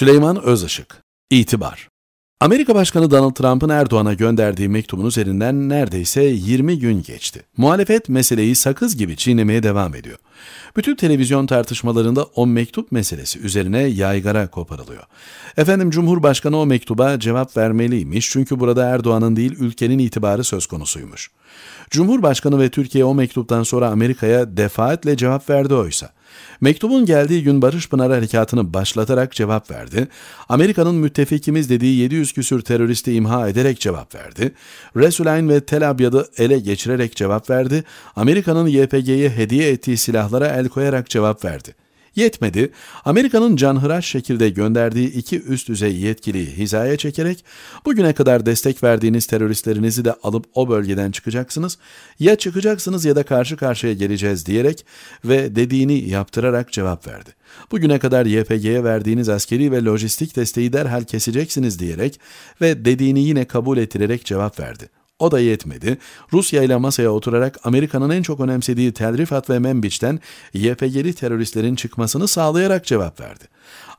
Süleyman Özışık İtibar Amerika Başkanı Donald Trump'ın Erdoğan'a gönderdiği mektubun üzerinden neredeyse 20 gün geçti. Muhalefet meseleyi sakız gibi çiğnemeye devam ediyor. Bütün televizyon tartışmalarında o mektup meselesi üzerine yaygara koparılıyor. Efendim Cumhurbaşkanı o mektuba cevap vermeliymiş çünkü burada Erdoğan'ın değil ülkenin itibarı söz konusuymuş. Cumhurbaşkanı ve Türkiye o mektuptan sonra Amerika'ya defaatle cevap verdi oysa. Mektubun geldiği gün Barış Pınar harekatını başlatarak cevap verdi. Amerika'nın müttefikimiz dediği 700 küsür teröristi imha ederek cevap verdi. Resulayn ve Tel Abyad'ı ele geçirerek cevap verdi. Amerika'nın YPG'ye hediye ettiği silahlara el koyarak cevap verdi.'' Yetmedi, Amerika'nın canhıraş şekilde gönderdiği iki üst düzey yetkiliyi hizaya çekerek bugüne kadar destek verdiğiniz teröristlerinizi de alıp o bölgeden çıkacaksınız, ya çıkacaksınız ya da karşı karşıya geleceğiz diyerek ve dediğini yaptırarak cevap verdi. Bugüne kadar YPG'ye verdiğiniz askeri ve lojistik desteği derhal keseceksiniz diyerek ve dediğini yine kabul ettirerek cevap verdi. O da yetmedi. Rusya ile masaya oturarak Amerika'nın en çok önemsediği Tel Rifat ve Membiç'ten YPG'li teröristlerin çıkmasını sağlayarak cevap verdi.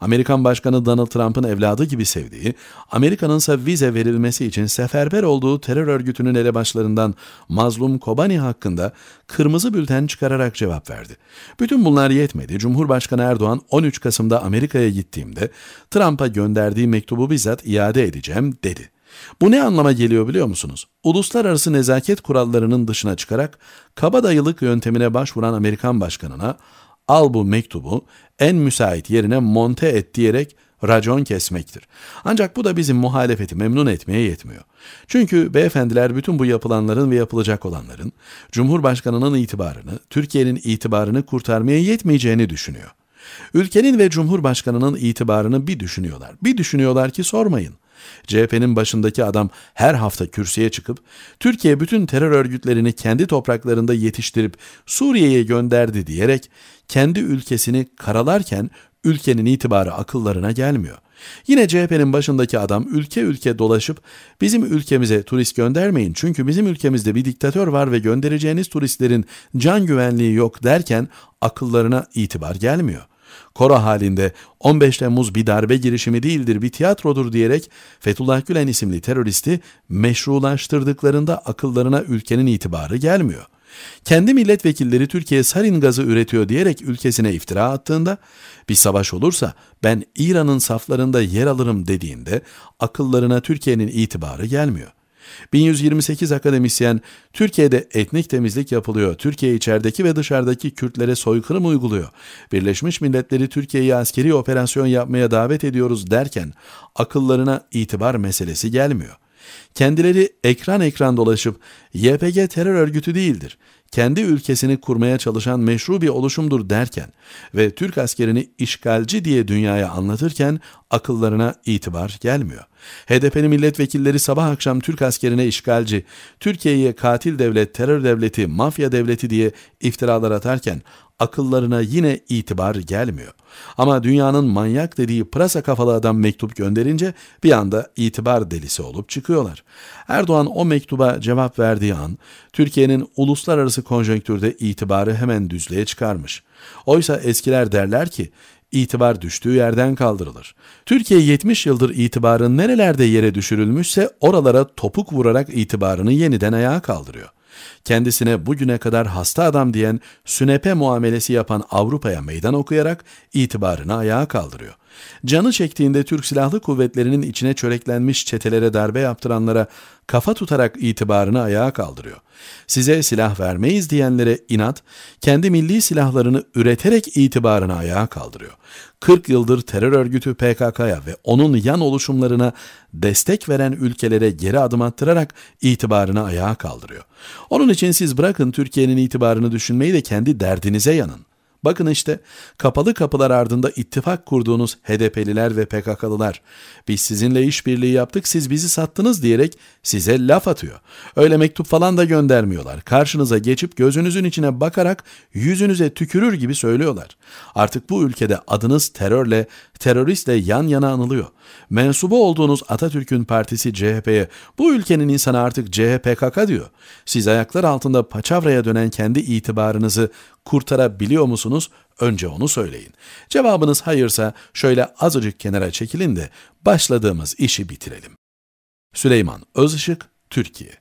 Amerikan Başkanı Donald Trump'ın evladı gibi sevdiği, Amerika'nın ise vize verilmesi için seferber olduğu terör örgütünün elebaşlarından Mazlum Kobani hakkında kırmızı bülten çıkararak cevap verdi. Bütün bunlar yetmedi. Cumhurbaşkanı Erdoğan 13 Kasım'da Amerika'ya gittiğimde Trump'a gönderdiği mektubu bizzat iade edeceğim dedi. Bu ne anlama geliyor biliyor musunuz? Uluslararası nezaket kurallarının dışına çıkarak kabadayılık yöntemine başvuran Amerikan başkanına al bu mektubu en müsait yerine monte et diyerek racon kesmektir. Ancak bu da bizim muhalefeti memnun etmeye yetmiyor. Çünkü beyefendiler bütün bu yapılanların ve yapılacak olanların Cumhurbaşkanının itibarını, Türkiye'nin itibarını kurtarmaya yetmeyeceğini düşünüyor. Ülkenin ve Cumhurbaşkanının itibarını bir düşünüyorlar. Bir düşünüyorlar ki sormayın. CHP'nin başındaki adam her hafta kürsüye çıkıp Türkiye bütün terör örgütlerini kendi topraklarında yetiştirip Suriye'ye gönderdi diyerek kendi ülkesini karalarken ülkenin itibarı akıllarına gelmiyor. Yine CHP'nin başındaki adam ülke ülke dolaşıp bizim ülkemize turist göndermeyin çünkü bizim ülkemizde bir diktatör var ve göndereceğiniz turistlerin can güvenliği yok derken akıllarına itibar gelmiyor. Koro halinde 15 Temmuz bir darbe girişimi değildir bir tiyatrodur diyerek Fethullah Gülen isimli teröristi meşrulaştırdıklarında akıllarına ülkenin itibarı gelmiyor. Kendi milletvekilleri Türkiye sarin gazı üretiyor diyerek ülkesine iftira attığında bir savaş olursa ben İran'ın saflarında yer alırım dediğinde akıllarına Türkiye'nin itibarı gelmiyor. 1128 akademisyen Türkiye'de etnik temizlik yapılıyor. Türkiye içerideki ve dışarıdaki Kürtlere soykırım uyguluyor. Birleşmiş Milletleri Türkiye'yi askeri operasyon yapmaya davet ediyoruz derken akıllarına itibar meselesi gelmiyor. Kendileri ekran ekran dolaşıp YPG terör örgütü değildir kendi ülkesini kurmaya çalışan meşru bir oluşumdur derken ve Türk askerini işgalci diye dünyaya anlatırken akıllarına itibar gelmiyor. HDP'nin milletvekilleri sabah akşam Türk askerine işgalci, Türkiye'ye katil devlet, terör devleti, mafya devleti diye iftiralar atarken akıllarına yine itibar gelmiyor. Ama dünyanın manyak dediği pırasa kafalı adam mektup gönderince bir anda itibar delisi olup çıkıyorlar. Erdoğan o mektuba cevap verdiği an Türkiye'nin uluslararası konjonktürde itibarı hemen düzlüğe çıkarmış. Oysa eskiler derler ki itibar düştüğü yerden kaldırılır. Türkiye 70 yıldır itibarın nerelerde yere düşürülmüşse oralara topuk vurarak itibarını yeniden ayağa kaldırıyor. Kendisine bugüne kadar hasta adam diyen sünepe muamelesi yapan Avrupa'ya meydan okuyarak itibarını ayağa kaldırıyor. Canı çektiğinde Türk Silahlı Kuvvetleri'nin içine çöreklenmiş çetelere darbe yaptıranlara kafa tutarak itibarını ayağa kaldırıyor. Size silah vermeyiz diyenlere inat, kendi milli silahlarını üreterek itibarını ayağa kaldırıyor. 40 yıldır terör örgütü PKK'ya ve onun yan oluşumlarına destek veren ülkelere geri adım attırarak itibarını ayağa kaldırıyor. Onun için siz bırakın Türkiye'nin itibarını düşünmeyi de kendi derdinize yanın. Bakın işte kapalı kapılar ardında ittifak kurduğunuz HDP'liler ve PKK'lılar biz sizinle işbirliği yaptık siz bizi sattınız diyerek size laf atıyor. Öyle mektup falan da göndermiyorlar. Karşınıza geçip gözünüzün içine bakarak yüzünüze tükürür gibi söylüyorlar. Artık bu ülkede adınız terörle, teröristle yan yana anılıyor. Mensubu olduğunuz Atatürk'ün partisi CHP'ye bu ülkenin insanı artık CHPKK diyor. Siz ayaklar altında paçavraya dönen kendi itibarınızı kurtarabiliyor musunuz? Önce onu söyleyin. Cevabınız hayırsa şöyle azıcık kenara çekilin de başladığımız işi bitirelim. Süleyman Özışık, Türkiye